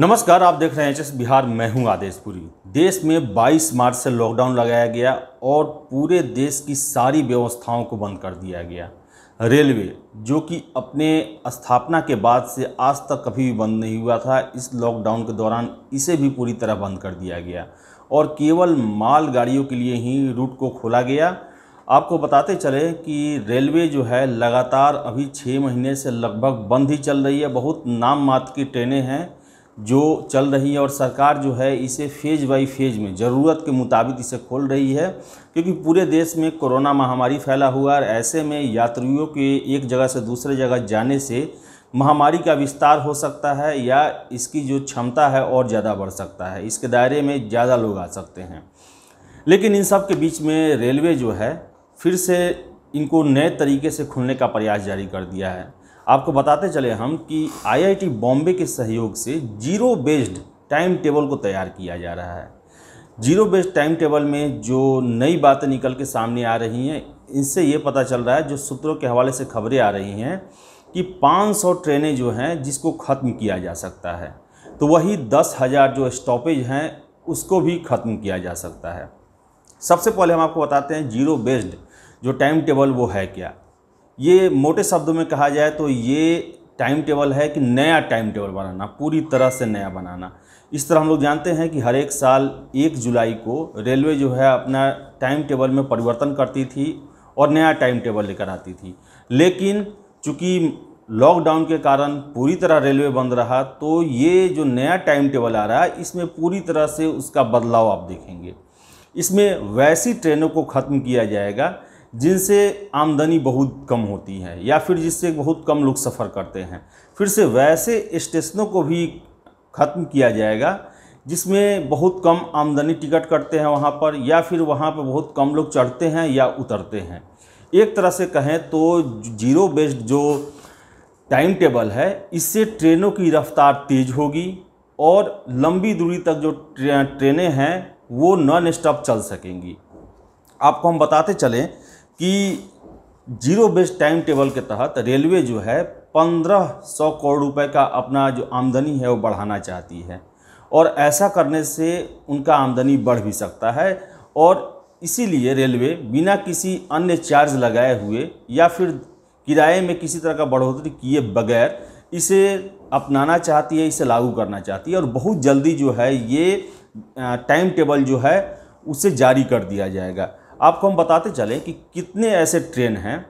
नमस्कार आप देख रहे हैं एच बिहार मैं हूं आदेश पुरी देश में 22 मार्च से लॉकडाउन लगाया गया और पूरे देश की सारी व्यवस्थाओं को बंद कर दिया गया रेलवे जो कि अपने स्थापना के बाद से आज तक कभी भी बंद नहीं हुआ था इस लॉकडाउन के दौरान इसे भी पूरी तरह बंद कर दिया गया और केवल माल गाड़ियों के लिए ही रूट को खोला गया आपको बताते चले कि रेलवे जो है लगातार अभी छः महीने से लगभग बंद ही चल रही है बहुत नाम मात्र की ट्रेनें हैं जो चल रही है और सरकार जो है इसे फेज बाई फेज में ज़रूरत के मुताबिक इसे खोल रही है क्योंकि पूरे देश में कोरोना महामारी फैला हुआ है और ऐसे में यात्रियों के एक जगह से दूसरे जगह जाने से महामारी का विस्तार हो सकता है या इसकी जो क्षमता है और ज़्यादा बढ़ सकता है इसके दायरे में ज़्यादा लोग आ सकते हैं लेकिन इन सब के बीच में रेलवे जो है फिर से इनको नए तरीके से खुलने का प्रयास जारी कर दिया है आपको बताते चले हम कि आईआईटी बॉम्बे के सहयोग से जीरो बेस्ड टाइम टेबल को तैयार किया जा रहा है जीरो बेस्ड टाइम टेबल में जो नई बातें निकल के सामने आ रही हैं इनसे ये पता चल रहा है जो सूत्रों के हवाले से खबरें आ रही हैं कि 500 ट्रेनें जो हैं जिसको ख़त्म किया जा सकता है तो वही दस हज़ार जो स्टॉपेज हैं उसको भी ख़त्म किया जा सकता है सबसे पहले हम आपको बताते हैं जीरो बेस्ड जो टाइम टेबल वो है क्या ये मोटे शब्दों में कहा जाए तो ये टाइम टेबल है कि नया टाइम टेबल बनाना पूरी तरह से नया बनाना इस तरह हम लोग जानते हैं कि हर एक साल एक जुलाई को रेलवे जो है अपना टाइम टेबल में परिवर्तन करती थी और नया टाइम टेबल लेकर आती थी लेकिन चूँकि लॉकडाउन के कारण पूरी तरह रेलवे बंद रहा तो ये जो नया टाइम टेबल आ रहा है इसमें पूरी तरह से उसका बदलाव आप देखेंगे इसमें वैसी ट्रेनों को ख़त्म किया जाएगा जिनसे आमदनी बहुत कम होती है या फिर जिससे बहुत कम लोग सफ़र करते हैं फिर से वैसे स्टेशनों को भी ख़त्म किया जाएगा जिसमें बहुत कम आमदनी टिकट करते हैं वहाँ पर या फिर वहाँ पर बहुत कम लोग चढ़ते हैं या उतरते हैं एक तरह से कहें तो जीरो बेस्ड जो टाइम टेबल है इससे ट्रेनों की रफ्तार तेज़ होगी और लंबी दूरी तक जो ट्रेनें हैं वो नॉन स्टॉप चल सकेंगी आपको हम बताते चलें कि जीरो बेस्ड टाइम टेबल के तहत रेलवे जो है पंद्रह सौ करोड़ रुपए का अपना जो आमदनी है वो बढ़ाना चाहती है और ऐसा करने से उनका आमदनी बढ़ भी सकता है और इसीलिए रेलवे बिना किसी अन्य चार्ज लगाए हुए या फिर किराए में किसी तरह का बढ़ोतरी किए बगैर इसे अपनाना चाहती है इसे लागू करना चाहती है और बहुत जल्दी जो है ये टाइम टेबल जो है उसे जारी कर दिया जाएगा आपको हम बताते चलें कि कितने ऐसे ट्रेन हैं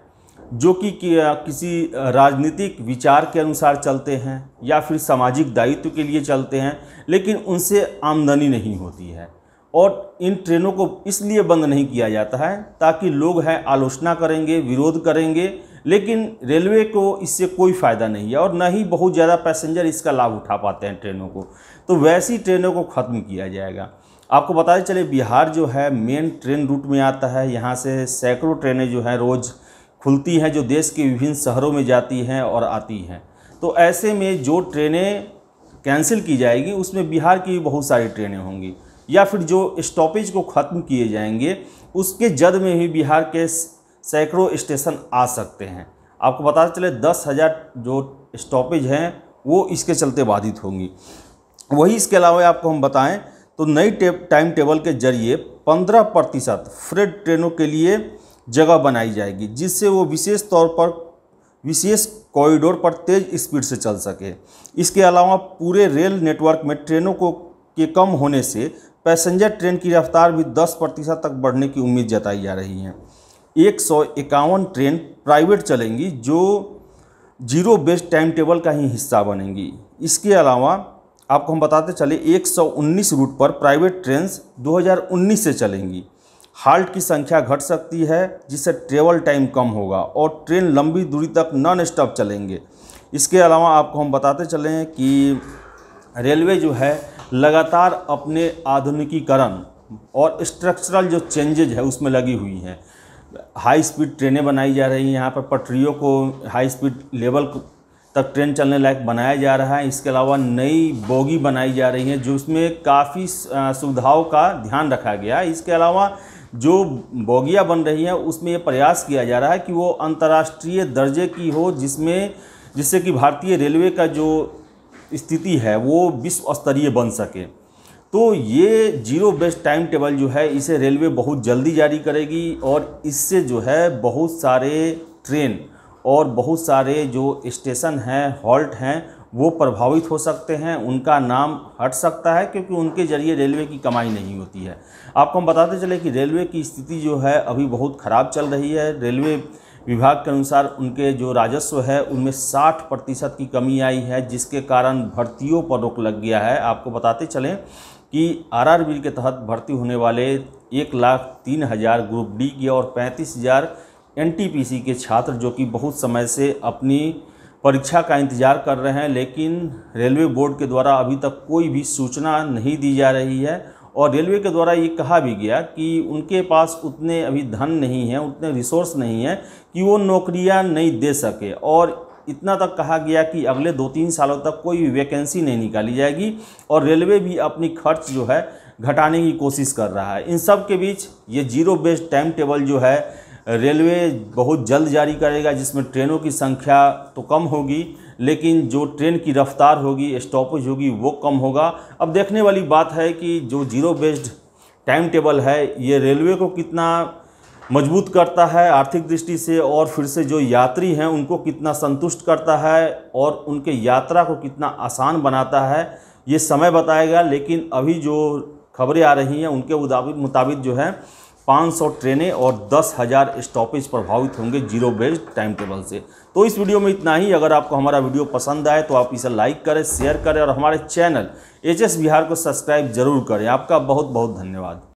जो कि किसी राजनीतिक विचार के अनुसार चलते हैं या फिर सामाजिक दायित्व के लिए चलते हैं लेकिन उनसे आमदनी नहीं होती है और इन ट्रेनों को इसलिए बंद नहीं किया जाता है ताकि लोग हैं आलोचना करेंगे विरोध करेंगे लेकिन रेलवे को इससे कोई फ़ायदा नहीं है और न ही बहुत ज़्यादा पैसेंजर इसका लाभ उठा पाते हैं ट्रेनों को तो वैसी ट्रेनों को ख़त्म किया जाएगा आपको बताते चले बिहार जो है मेन ट्रेन रूट में आता है यहाँ से सैकड़ों ट्रेनें जो हैं रोज़ खुलती हैं जो देश के विभिन्न शहरों में जाती हैं और आती हैं तो ऐसे में जो ट्रेनें कैंसिल की जाएगी उसमें बिहार की बहुत सारी ट्रेनें होंगी या फिर जो स्टॉपेज को ख़त्म किए जाएंगे उसके जद में ही बिहार के सैकड़ों स्टेशन आ सकते हैं आपको पता चले दस हज़ार जो स्टॉपेज हैं वो इसके चलते बाधित होंगी वही इसके अलावा आपको हम बताएं तो नई टाइम टेबल के जरिए 15 प्रतिशत फ्रेड ट्रेनों के लिए जगह बनाई जाएगी जिससे वो विशेष तौर पर विशेष कॉरिडोर पर तेज स्पीड से चल सके इसके अलावा पूरे रेल नेटवर्क में ट्रेनों को के कम होने से पैसेंजर ट्रेन की रफ्तार भी 10 प्रतिशत तक बढ़ने की उम्मीद जताई जा रही है एक सौ इक्यावन ट्रेन प्राइवेट चलेंगी जो जीरो बेस्ड टाइम टेबल का ही हिस्सा बनेंगी इसके अलावा आपको हम बताते चले 119 रूट पर प्राइवेट ट्रेन 2019 से चलेंगी हाल्ट की संख्या घट सकती है जिससे ट्रेवल टाइम कम होगा और ट्रेन लंबी दूरी तक नॉन स्टॉप चलेंगे इसके अलावा आपको हम बताते चलें कि रेलवे जो है लगातार अपने आधुनिकीकरण और स्ट्रक्चरल जो चेंजेज है उसमें लगी हुई हैं हाई स्पीड ट्रेनें बनाई जा रही हैं यहाँ पर पटरियों को हाई स्पीड लेवल तक ट्रेन चलने लायक बनाया जा रहा है इसके अलावा नई बोगी बनाई जा रही है जिसमें काफ़ी सुविधाओं का ध्यान रखा गया है इसके अलावा जो बोगियाँ बन रही हैं उसमें ये प्रयास किया जा रहा है कि वो अंतर्राष्ट्रीय दर्जे की हो जिसमें जिससे कि भारतीय रेलवे का जो स्थिति है वो विश्व स्तरीय बन सके तो ये जीरो बेस्ट टाइम टेबल जो है इसे रेलवे बहुत जल्दी जारी करेगी और इससे जो है बहुत सारे ट्रेन और बहुत सारे जो स्टेशन हैं हॉल्ट हैं वो प्रभावित हो सकते हैं उनका नाम हट सकता है क्योंकि उनके ज़रिए रेलवे की कमाई नहीं होती है आपको हम बताते चले कि रेलवे की स्थिति जो है अभी बहुत ख़राब चल रही है रेलवे विभाग के अनुसार उनके जो राजस्व है उनमें 60 प्रतिशत की कमी आई है जिसके कारण भर्तियों पर रोक लग गया है आपको बताते चलें कि आर के तहत भर्ती होने वाले एक लाख तीन हज़ार ग्रुप डी के और पैंतीस हज़ार एनटीपीसी के छात्र जो कि बहुत समय से अपनी परीक्षा का इंतज़ार कर रहे हैं लेकिन रेलवे बोर्ड के द्वारा अभी तक कोई भी सूचना नहीं दी जा रही है और रेलवे के द्वारा ये कहा भी गया कि उनके पास उतने अभी धन नहीं है उतने रिसोर्स नहीं है कि वो नौकरियां नहीं दे सके और इतना तक कहा गया कि अगले दो तीन सालों तक कोई भी वैकेंसी नहीं निकाली जाएगी और रेलवे भी अपनी खर्च जो है घटाने की कोशिश कर रहा है इन सब के बीच ये जीरो बेस्ड टाइम टेबल जो है रेलवे बहुत जल्द जारी करेगा जिसमें ट्रेनों की संख्या तो कम होगी लेकिन जो ट्रेन की रफ्तार होगी स्टॉपेज होगी वो कम होगा अब देखने वाली बात है कि जो जीरो बेस्ड टाइम टेबल है ये रेलवे को कितना मजबूत करता है आर्थिक दृष्टि से और फिर से जो यात्री हैं उनको कितना संतुष्ट करता है और उनके यात्रा को कितना आसान बनाता है ये समय बताएगा लेकिन अभी जो खबरें आ रही हैं उनके मुताबिक जो है 500 ट्रेनें और 10,000 स्टॉपेज प्रभावित होंगे जीरो बेस्ड टाइम टेबल से तो इस वीडियो में इतना ही अगर आपको हमारा वीडियो पसंद आए तो आप इसे लाइक करें शेयर करें और हमारे चैनल एच बिहार को सब्सक्राइब जरूर करें आपका बहुत बहुत धन्यवाद